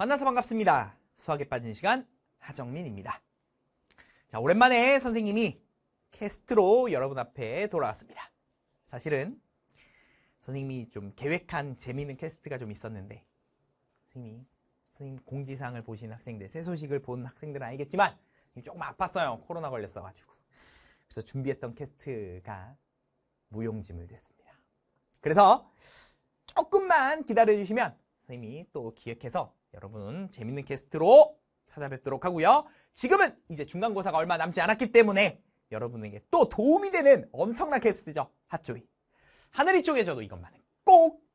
만나서 반갑습니다. 수학에 빠진 시간 하정민입니다. 자, 오랜만에 선생님이 캐스트로 여러분 앞에 돌아왔습니다. 사실은 선생님이 좀 계획한 재미있는 캐스트가 좀 있었는데 선생님이 선생님 공지사항을 보신 학생들, 새 소식을 본 학생들은 알겠지만 조금 아팠어요. 코로나 걸렸어가지고. 그래서 준비했던 캐스트가 무용지물 됐습니다. 그래서 조금만 기다려주시면 선생님이 또 기획해서 여러분 재밌는 게스트로 찾아뵙도록 하고요. 지금은 이제 중간고사가 얼마 남지 않았기 때문에 여러분에게 또 도움이 되는 엄청난 게스트죠. 핫조이. 하늘이 쪼개져도 이것만은 꼭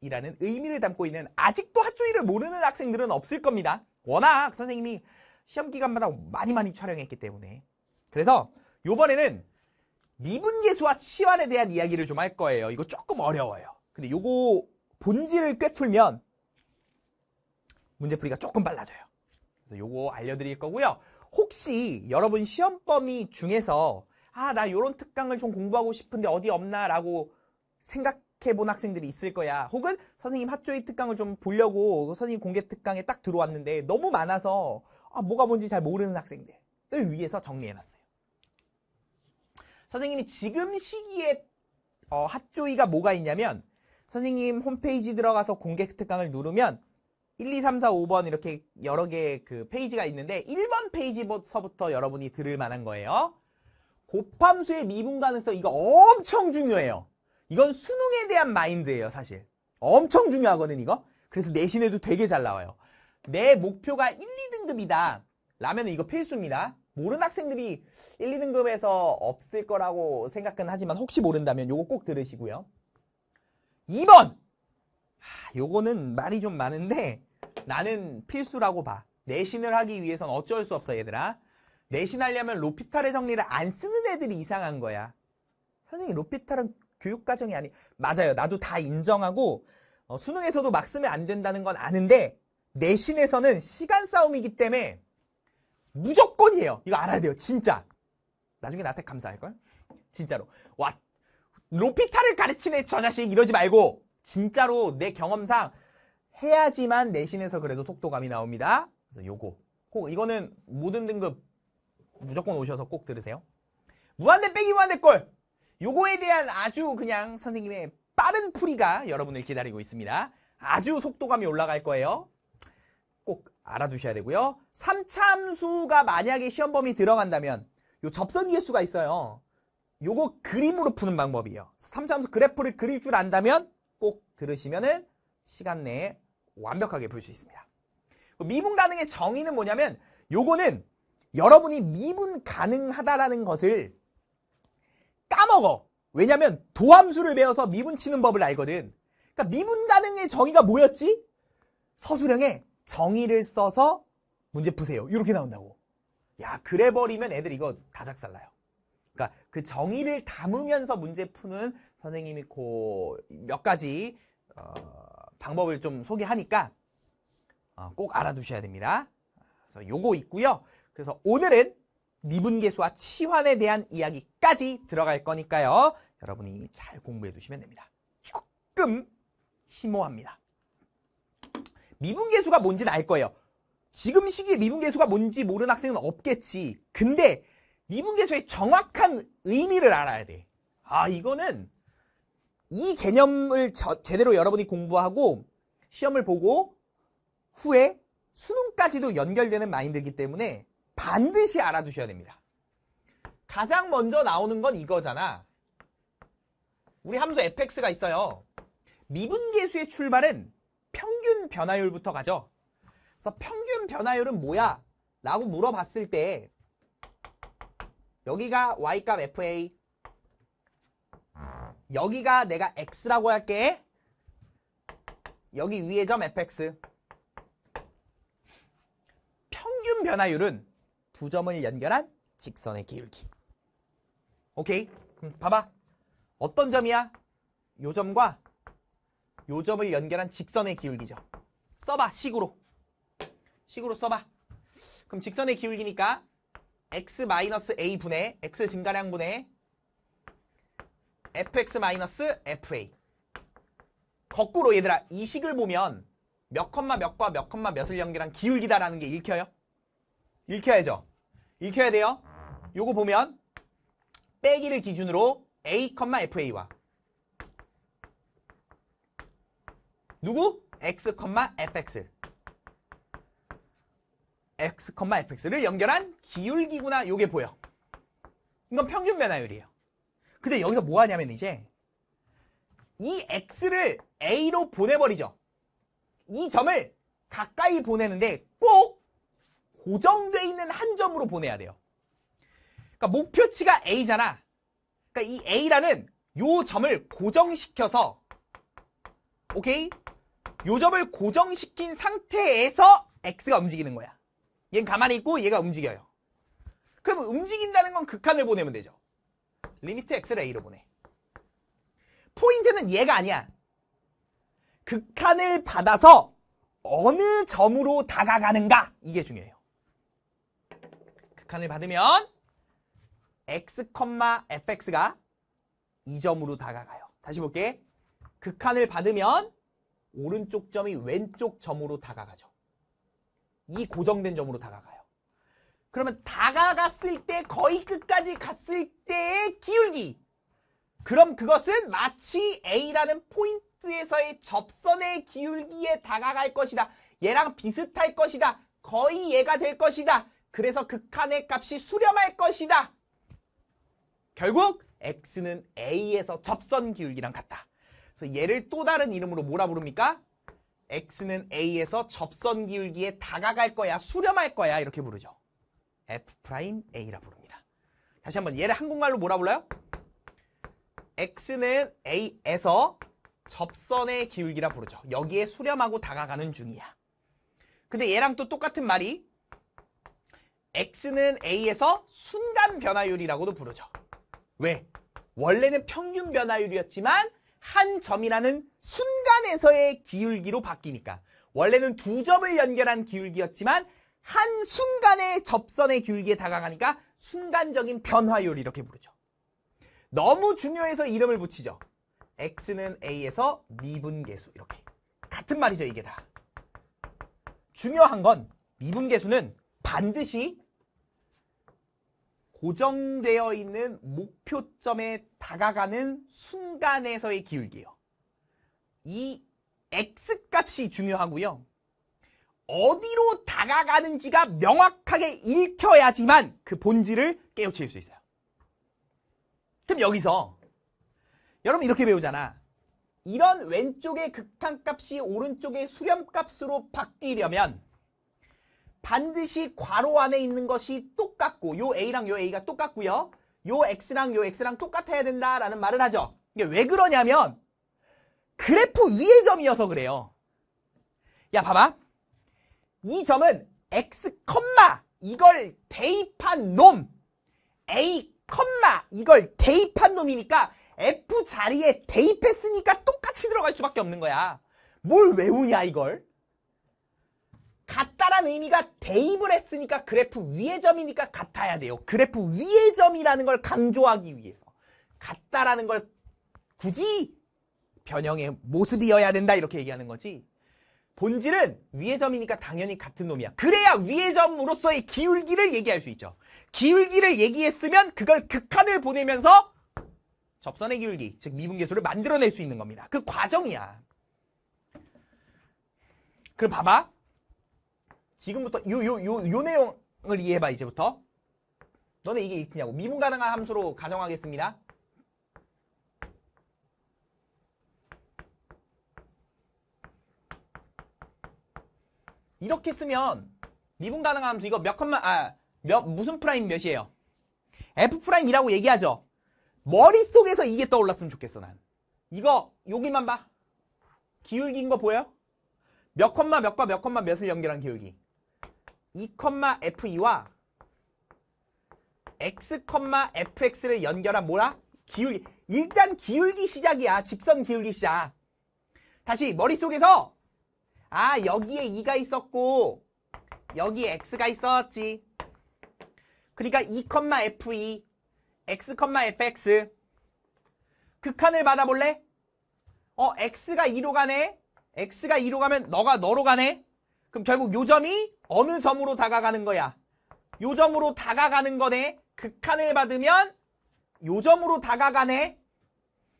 이라는 의미를 담고 있는 아직도 핫조이를 모르는 학생들은 없을 겁니다. 워낙 선생님이 시험 기간마다 많이 많이 촬영했기 때문에 그래서 요번에는 미분계수와 치환에 대한 이야기를 좀 할 거예요. 이거 조금 어려워요. 근데 요거 본질을 꿰뚫면 문제풀이가 조금 빨라져요. 그래서 요거 알려드릴 거고요. 혹시 여러분 시험 범위 중에서 아, 나 요런 특강을 좀 공부하고 싶은데 어디 없나라고 생각해 본 학생들이 있을 거야. 혹은 선생님 핫조이 특강을 좀 보려고 선생님 공개 특강에 딱 들어왔는데 너무 많아서 아, 뭐가 뭔지 잘 모르는 학생들을 위해서 정리해 놨어요. 선생님이 지금 시기에 어, 핫조이가 뭐가 있냐면 선생님 홈페이지 들어가서 공개 특강을 누르면 1, 2, 3, 4, 5번 이렇게 여러 개의 그 페이지가 있는데 1번 페이지부터 여러분이 들을 만한 거예요. 곱함수의 미분 가능성 이거 엄청 중요해요. 이건 수능에 대한 마인드예요 사실. 엄청 중요하거든 이거. 그래서 내신에도 되게 잘 나와요. 내 목표가 1, 2등급이다. 라면 이거 필수입니다. 모르는 학생들이 1, 2등급에서 없을 거라고 생각은 하지만 혹시 모른다면 이거꼭 들으시고요. 2번! 아, 요거는 말이 좀 많은데 나는 필수라고 봐. 내신을 하기 위해선 어쩔 수 없어 얘들아. 내신하려면 로피탈의 정리를 안 쓰는 애들이 이상한 거야. 선생님 로피탈은 교육과정이 아니 맞아요. 나도 다 인정하고 어, 수능에서도 막 쓰면 안 된다는 건 아는데 내신에서는 시간 싸움이기 때문에 무조건이에요. 이거 알아야 돼요. 진짜. 나중에 나한테 감사할걸? 진짜로. 와, 로피탈을 가르치네, 저 자식. 이러지 말고. 진짜로 내 경험상 해야지만 내신에서 그래도 속도감이 나옵니다. 그래서 요거. 꼭 이거는 모든 등급 무조건 오셔서 꼭 들으세요. 무한대 빼기 무한대꼴. 요거에 대한 아주 그냥 선생님의 빠른 풀이가 여러분을 기다리고 있습니다. 아주 속도감이 올라갈 거예요. 꼭 알아두셔야 되고요. 3참수가 만약에 시험 범위 들어간다면 요 접선 개수가 있어요. 요거 그림으로 푸는 방법이에요. 3참수 그래프를 그릴 줄 안다면 꼭 들으시면은 시간 내에 완벽하게 볼 수 있습니다. 그 미분 가능의 정의는 뭐냐면 요거는 여러분이 미분 가능하다라는 것을 까먹어. 왜냐면 도함수를 배워서 미분 치는 법을 알거든. 그러니까 미분 가능의 정의가 뭐였지? 서술형에 정의를 써서 문제 푸세요. 이렇게 나온다고. 야, 그래 버리면 애들 이거 다 작살나요. 그러니까 그 정의를 담으면서 문제 푸는 선생님이 그 몇 가지 어... 방법을 좀 소개하니까 어, 꼭 알아두셔야 됩니다. 그래서 요거 있고요. 그래서 오늘은 미분계수와 치환에 대한 이야기까지 들어갈 거니까요. 여러분이 잘 공부해 두시면 됩니다. 조금 심오합니다. 미분계수가 뭔지는 알 거예요. 지금 시기에 미분계수가 뭔지 모르는 학생은 없겠지. 근데 미분계수의 정확한 의미를 알아야 돼. 아, 이거는 이 개념을 저, 제대로 여러분이 공부하고 시험을 보고 후에 수능까지도 연결되는 마인드이기 때문에 반드시 알아두셔야 됩니다. 가장 먼저 나오는 건 이거잖아. 우리 함수 fx가 있어요. 미분계수의 출발은 평균 변화율부터 가죠. 그래서 평균 변화율은 뭐야? 라고 물어봤을 때 여기가 y값 fa, 여기가 내가 x라고 할게. 여기 위에 점 fx. 평균 변화율은 두 점을 연결한 직선의 기울기. 오케이? 그럼 봐봐. 어떤 점이야? 요 점과 요 점을 연결한 직선의 기울기죠. 써봐, 식으로. 식으로 써봐. 그럼 직선의 기울기니까 x-a 분의 x 증가량 분의 fx-fa. 거꾸로 얘들아 이 식을 보면 몇 컴마 몇과 몇 컴마 몇을 연결한 기울기다라는 게 읽혀요? 읽혀야죠. 읽혀야 돼요. 요거 보면 빼기를 기준으로 a, fa와 누구? x, fx x, fx를 연결한 기울기구나 요게 보여. 이건 평균 변화율이에요. 근데 여기서 뭐 하냐면 이제 이 x를 a로 보내버리죠. 이 점을 가까이 보내는데 꼭고정되어 있는 한 점으로 보내야 돼요. 그러니까 목표치가 a잖아. 그러니까 이 a라는 요 점을 고정시켜서 오케이? 요 점을 고정시킨 상태에서 x가 움직이는 거야. 얘는 가만히 있고 얘가 움직여요. 그럼 움직인다는 건 극한을 보내면 되죠. 리미트 x를 a로 보내. 포인트는 얘가 아니야. 극한을 받아서 어느 점으로 다가가는가 이게 중요해요. 극한을 받으면 x, fx가 이 점으로 다가가요. 다시 볼게. 극한을 받으면 오른쪽 점이 왼쪽 점으로 다가가죠. 이 고정된 점으로 다가가요. 그러면 다가갔을 때 거의 끝까지 갔을 때의 기울기. 그럼 그것은 마치 A라는 포인트에서의 접선의 기울기에 다가갈 것이다. 얘랑 비슷할 것이다. 거의 얘가 될 것이다. 그래서 극한의 그 값이 수렴할 것이다. 결국 x는 a에서 접선 기울기랑 같다. 그래서 얘를 또 다른 이름으로 뭐라 부릅니까? x는 a에서 접선 기울기에 다가갈 거야, 수렴할 거야 이렇게 부르죠. F'A라 부릅니다. 다시 한번 얘를 한국말로 뭐라 불러요? X는 A에서 접선의 기울기라 부르죠. 여기에 수렴하고 다가가는 중이야. 근데 얘랑 또 똑같은 말이 X는 A에서 순간 변화율이라고도 부르죠. 왜? 원래는 평균 변화율이었지만 한 점이라는 순간에서의 기울기로 바뀌니까 원래는 두 점을 연결한 기울기였지만 한순간의 접선의 기울기에 다가가니까 순간적인 변화율 이렇게 부르죠. 너무 중요해서 이름을 붙이죠. x는 a에서 미분계수 이렇게. 같은 말이죠 이게 다. 중요한 건 미분계수는 반드시 고정되어 있는 목표점에 다가가는 순간에서의 기울기예요. 이 x값이 중요하고요. 어디로 다가가는지가 명확하게 읽혀야지만 그 본질을 깨우칠 수 있어요. 그럼 여기서 여러분 이렇게 배우잖아. 이런 왼쪽의 극한값이 오른쪽의 수렴값으로 바뀌려면 반드시 괄호 안에 있는 것이 똑같고 요 A랑 요 A가 똑같고요. 요 X랑 요 X랑 똑같아야 된다라는 말을 하죠. 이게 왜 그러냐면 그래프 위의 점이어서 그래요. 야 봐봐. 이 점은 x, 이걸 대입한 놈 a, 이걸 대입한 놈이니까 f 자리에 대입했으니까 똑같이 들어갈 수밖에 없는 거야. 뭘 외우냐 이걸? 같다란 의미가 대입을 했으니까 그래프 위의 점이니까 같아야 돼요. 그래프 위의 점이라는 걸 강조하기 위해서. 같다라는 걸 굳이 변형의 모습이어야 된다 이렇게 얘기하는 거지. 본질은 위의 점이니까 당연히 같은 놈이야. 그래야 위의 점으로서의 기울기를 얘기할 수 있죠. 기울기를 얘기했으면 그걸 극한을 보내면서 접선의 기울기, 즉 미분계수를 만들어낼 수 있는 겁니다. 그 과정이야. 그럼 봐봐. 지금부터 요 요요요 내용을 이해해봐 이제부터. 너네 이게 있냐고 미분 가능한 함수로 가정하겠습니다. 이렇게 쓰면 미분 가능한 함수 이거 몇 컴마 아몇 무슨 프라임 몇이에요? f 프라임이라고 얘기하죠. 머릿속에서 이게 떠올랐으면 좋겠어 난. 이거 여기만 봐. 기울기인 거 보여요? 몇 컴마 몇과 몇 컴마 몇을 연결한 기울기. 2, f e 와 x, 컴마 fx를 연결한 뭐라? 기울기. 일단 기울기 시작이야. 직선 기울기 시작. 다시 머릿속에서 아 여기에 2가 있었고 여기에 x가 있었지. 그러니까 2,f2 x,fx 극한을 받아볼래? 어 x가 2로 가네. x가 2로 가면 너가 너로 가네. 그럼 결국 요점이 어느 점으로 다가가는 거야? 요점으로 다가가는 거네. 극한을 그 받으면 요점으로 다가가네.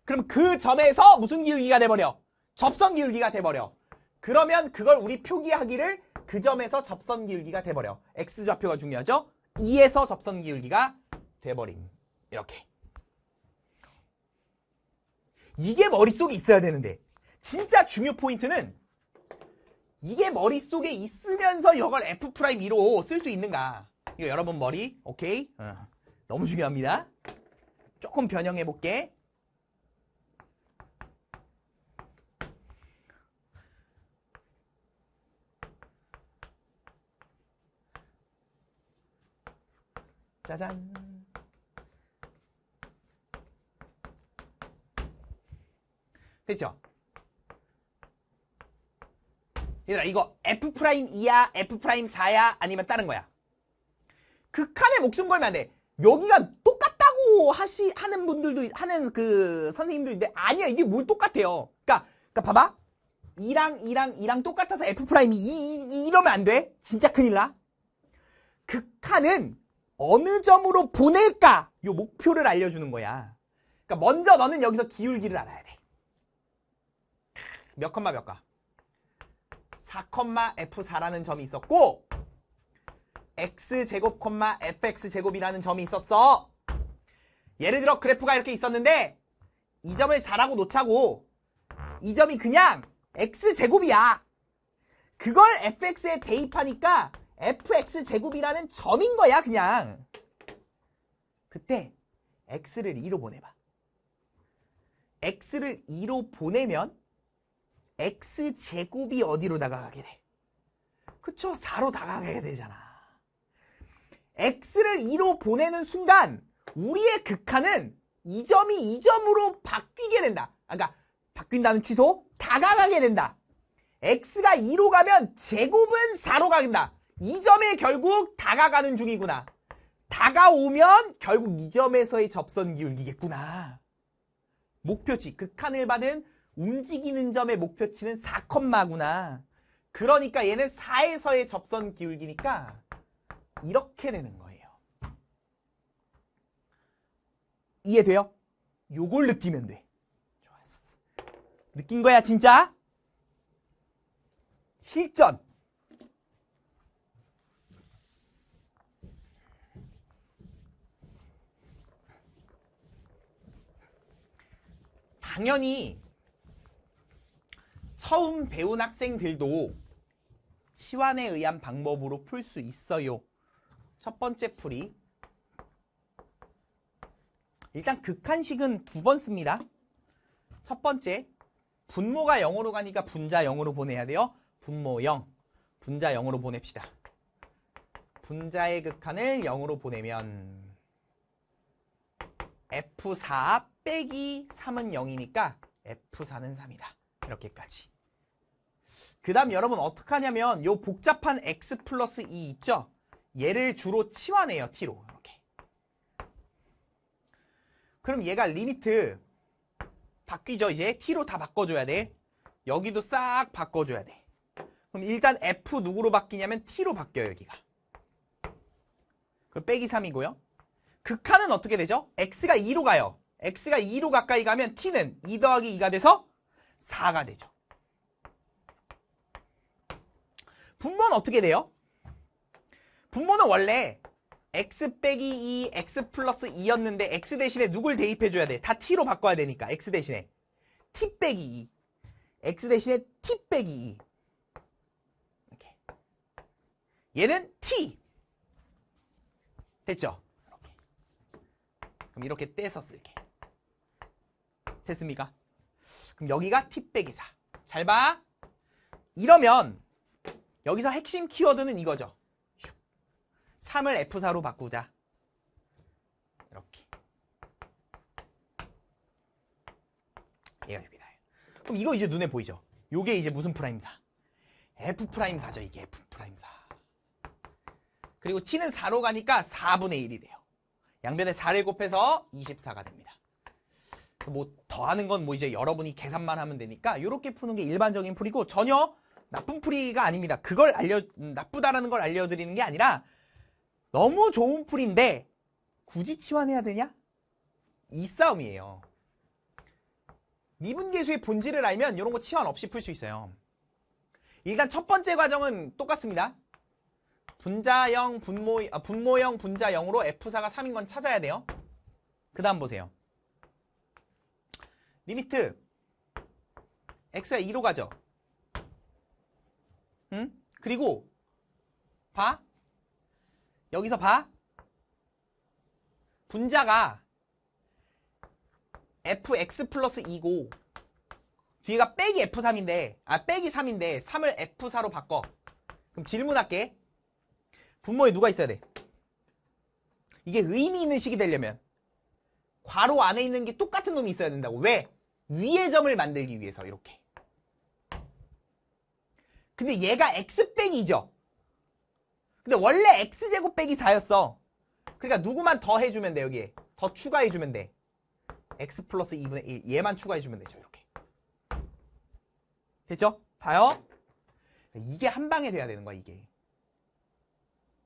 그럼 그 점에서 무슨 기울기가 돼버려? 접선 기울기가 돼버려. 그러면 그걸 우리 표기하기를 그 점에서 접선 기울기가 돼버려. X좌표가 중요하죠? 2에서 접선 기울기가 돼버림. 이렇게. 이게 머릿속에 있어야 되는데 진짜 중요 포인트는 이게 머릿속에 있으면서 이걸 f 2로쓸 수 있는가. 이거 여러분 머리 오케이? 어. 너무 중요합니다. 조금 변형해볼게. 짜잔. 됐죠? 얘들아 이거 F 프라임 2야, F 프라임 4야, 아니면 다른 거야. 극한의 목숨 걸면 안 돼. 여기가 똑같다고 하시 하는 분들도 하는 그 선생님도 있는데 아니야 이게 뭘 똑같아요. 그러니까, 그니까 봐봐. 2랑 2랑 2랑 똑같아서 F 프라임이 2, 2, 2 이러면 안 돼. 진짜 큰일 나. 극한은 어느 점으로 보낼까? 이 목표를 알려주는 거야. 그러니까 먼저 너는 여기서 기울기를 알아야 돼. 몇 컴마 몇 가? 4,F4라는 점이 있었고 x제곱, fx제곱이라는 점이 있었어. 예를 들어 그래프가 이렇게 있었는데 이 점을 4라고 놓자고 이 점이 그냥 x제곱이야. 그걸 fx에 대입하니까 fx 제곱이라는 점인 거야 그냥 그때 x를 2로 보내봐 x를 2로 보내면 x제곱이 어디로 다가가게 돼? 그쵸? 4로 다가가게 되잖아 x를 2로 보내는 순간 우리의 극한은 이점이 이점으로 바뀌게 된다 아, 그러니까 바뀐다는 취소 다가가게 된다 x가 2로 가면 제곱은 4로 가긴다 이 점에 결국 다가가는 중이구나. 다가오면 결국 이 점에서의 접선 기울기겠구나. 목표치, 극한을받은 그 움직이는 점의 목표치는 4콤마구나. 그러니까 얘는 4에서의 접선 기울기니까 이렇게 되는 거예요. 이해돼요? 요걸 느끼면 돼. 좋았어. 느낀 거야, 진짜? 실전. 당연히 처음 배운 학생들도 치환에 의한 방법으로 풀 수 있어요. 첫 번째 풀이 일단 극한식은 두 번 씁니다. 첫 번째 분모가 0으로 가니까 분자 0으로 보내야 돼요. 분모 0, 분자 0으로 보냅시다. 분자의 극한을 0으로 보내면 F4 빼기 3은 0이니까 F4는 3이다. 이렇게까지. 그 다음 여러분 어떻게 하냐면 요 복잡한 X 플러스 2 e 있죠? 얘를 주로 치환해요. T로. 이렇게. 그럼 얘가 리미트 바뀌죠. 이제 T로 다 바꿔줘야 돼. 여기도 싹 바꿔줘야 돼. 그럼 일단 F 누구로 바뀌냐면 T로 바뀌어요. 여기가. 그럼 빼기 3이고요. 극한은 어떻게 되죠? X가 2로 가요. x가 2로 가까이 가면 t는 2 더하기 2가 돼서 4가 되죠. 분모는 어떻게 돼요? 분모는 원래 x 빼기 2, x 플러스 2였는데 x 대신에 누굴 대입해줘야 돼? 다 t로 바꿔야 되니까 x 대신에 t 빼기 2 x 대신에 t 빼기 2 이렇게. 얘는 t 됐죠? 이렇게. 그럼 이렇게 떼서 쓸게 됐습니까? 그럼 여기가 팁백이사잘 봐. 이러면 여기서 핵심 키워드는 이거죠. 3을 F4로 바꾸자. 이렇게. 얘가 여기다. 그럼 이거 이제 눈에 보이죠? 이게 이제 무슨 프라임사? F 프라임사죠. 이게 F 프라임사. 그리고 t는 4로 가니까 4분의 1이 돼요. 양변에 4를 곱해서 24가 됩니다. 뭐 더하는 건 뭐 이제 여러분이 계산만 하면 되니까 이렇게 푸는 게 일반적인 풀이고 전혀 나쁜 풀이가 아닙니다. 그걸 알려 음, 나쁘다라는 걸 알려드리는 게 아니라 너무 좋은 풀인데 굳이 치환해야 되냐? 이 싸움이에요. 미분계수의 본질을 알면 이런 거 치환 없이 풀 수 있어요. 일단 첫 번째 과정은 똑같습니다. 분자형, 분모, 아, 분모형, 분자형으로 F4가 3인 건 찾아야 돼요. 그 다음 보세요. 리미트 x가 2로 가죠. 응? 그리고 봐? 여기서 봐? 분자가 fx 플러스 2고 뒤에가 빼기 f3인데 아 빼기 3인데 3을 f4로 바꿔 그럼 질문할게 분모에 누가 있어야 돼? 이게 의미 있는 식이 되려면 괄호 안에 있는 게 똑같은 놈이 있어야 된다고 왜? 위의 점을 만들기 위해서 이렇게. 근데 얘가 x 빼기 죠 근데 원래 x제곱 빼기 4였어. 그러니까 누구만 더 해주면 돼 여기에. 더 추가해주면 돼. x 플러스 2분의 1 얘만 추가해주면 되죠 이렇게. 됐죠? 봐요. 이게 한 방에 돼야 되는 거야 이게.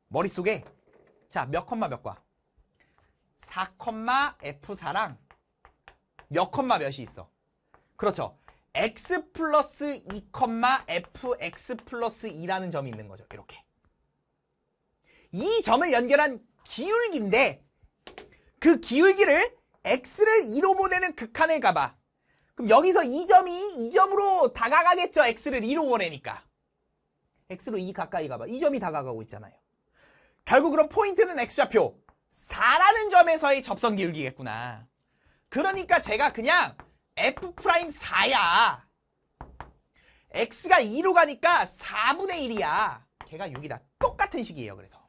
머릿속에 자몇 컴마 몇 과? 4, F4랑 몇 컴마 몇이 있어. 그렇죠. x 플러스 2, fx 플러스 2라는 점이 있는 거죠. 이렇게. 이 점을 연결한 기울기인데 그 기울기를 x를 2로 보내는 극한을 가봐. 그럼 여기서 이 점이 이 점으로 다가가겠죠. x를 2로 보내니까. x로 2 가까이 가봐. 이 점이 다가가고 있잖아요. 결국 그럼 포인트는 x좌표 4라는 점에서의 접선 기울기겠구나. 그러니까 제가 그냥 F'4야. 프라임 X가 2로 가니까 4분의 1이야. 걔가 6이다. 똑같은 식이에요. 그래서.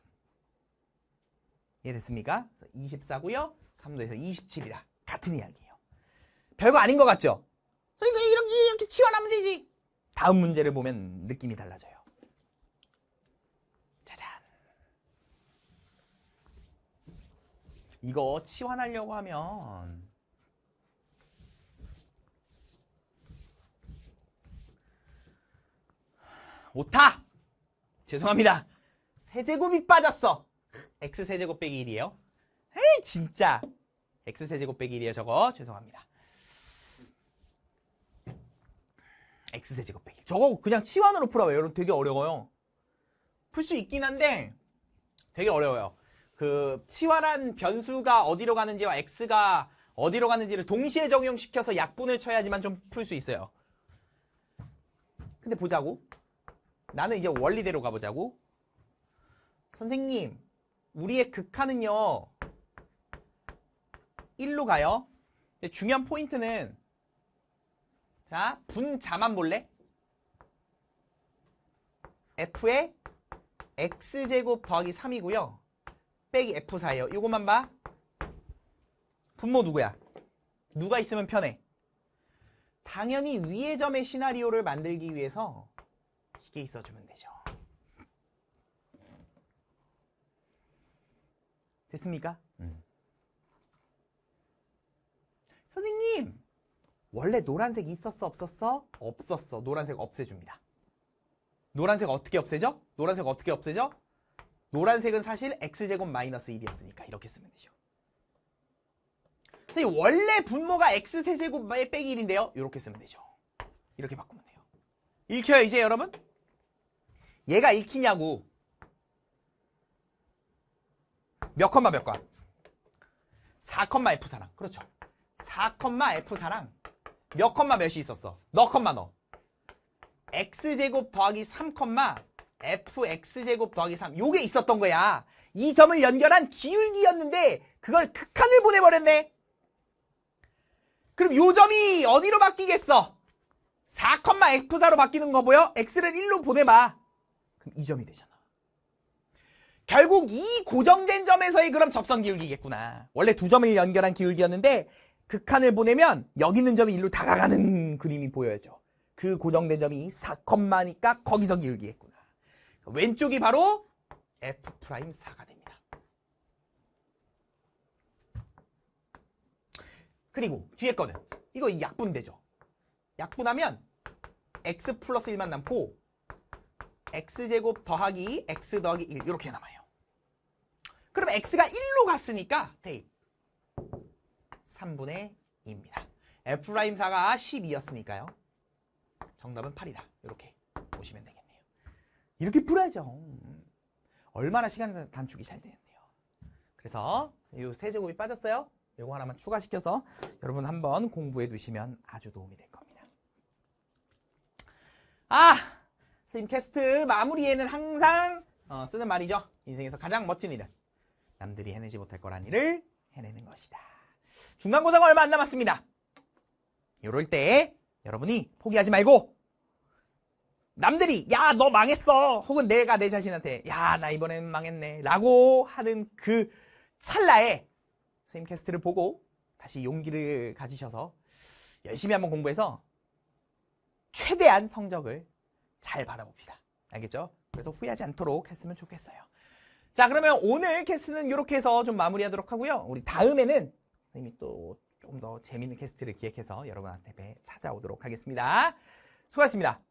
이해됐습니까? 24고요. 3도에서 27이다. 같은 이야기예요. 별거 아닌 것 같죠? 그러니까 이렇게 이렇게 치환하면 되지. 다음 문제를 보면 느낌이 달라져요. 짜잔. 이거 치환하려고 하면 오타! 죄송합니다. 세제곱이 빠졌어. x세제곱 빼기 1이에요. 에이 진짜. x세제곱 빼기 1이에요 저거. 죄송합니다. x세제곱 빼기 저거 그냥 치환으로 풀어요. 여러분 되게 어려워요. 풀 수 있긴 한데 되게 어려워요. 그 치환한 변수가 어디로 가는지와 x가 어디로 가는지를 동시에 적용시켜서 약분을 쳐야지만 좀 풀 수 있어요. 근데 보자고. 나는 이제 원리대로 가보자고. 선생님, 우리의 극한은요. 1로 가요. 중요한 포인트는 자, 분자만 볼래? f의 x제곱 더하기 3이고요. 빼기 f4예요. 이것만 봐. 분모 누구야? 누가 있으면 편해? 당연히 위의 점의 시나리오를 만들기 위해서 깊게 있어주면 되죠. 됐습니까? 음. 선생님! 원래 노란색 있었어 없었어? 없었어. 노란색 없애줍니다. 노란색 어떻게 없애죠? 노란색 어떻게 없애죠? 노란색은 사실 x제곱 마이너스 1이었으니까 이렇게 쓰면 되죠. 선생님 원래 분모가 x세제곱 빼기 1인데요. 이렇게 쓰면 되죠. 이렇게 바꾸면 돼요. 읽혀요 이제 여러분? 얘가 읽히냐고. 몇 컴마 몇 과? 4 컴마 F 사랑. 그렇죠. 4 컴마 F 사랑. 몇 컴마 몇이 있었어? 너 컴마 너. x제곱 더하기 3 컴마 fx제곱 더하기 3. 요게 있었던 거야. 이 점을 연결한 기울기였는데 그걸 극한을 보내버렸네. 그럼 요 점이 어디로 바뀌겠어? 4,F4로 바뀌는 거 보여? X를 1로 보내봐. 그럼 이 점이 되잖아. 결국 이 고정된 점에서의 그럼 접선 기울기겠구나. 원래 두 점을 연결한 기울기였는데 극한을 보내면 여기 있는 점이 일로 다가가는 그림이 보여야죠. 그 고정된 점이 4컴마니까 거기서 기울기겠구나. 왼쪽이 바로 F'4가 프라임 됩니다. 그리고 뒤에 거는 이거 약분되죠. 약분하면 X 플러스 1만 남고 x제곱 더하기 x 더하기 1 이렇게 남아요. 그럼 x가 1로 갔으니까 대입 3분의 2입니다. f 4가 12였으니까요. 정답은 8이다. 이렇게 보시면 되겠네요. 이렇게 풀어야죠. 얼마나 시간 단축이 잘되는네요 그래서 이 세제곱이 빠졌어요. 이거 하나만 추가시켜서 여러분 한번 공부해 두시면 아주 도움이 될 겁니다. 아! 스님 캐스트 마무리에는 항상 어, 쓰는 말이죠. 인생에서 가장 멋진 일은 남들이 해내지 못할 거란 일을 해내는 것이다. 중간고사가 얼마 안 남았습니다. 이럴 때 여러분이 포기하지 말고 남들이 야 너 망했어 혹은 내가 내 자신한테 야 나 이번엔 망했네 라고 하는 그 찰나에 스님 캐스트를 보고 다시 용기를 가지셔서 열심히 한번 공부해서 최대한 성적을 잘 받아봅시다. 알겠죠? 그래서 후회하지 않도록 했으면 좋겠어요. 자 그러면 오늘 캐스는 이렇게 해서 좀 마무리하도록 하고요. 우리 다음에는 선생님이 또 좀 더 재밌는 캐스트를 기획해서 여러분한테 찾아오도록 하겠습니다. 수고하셨습니다.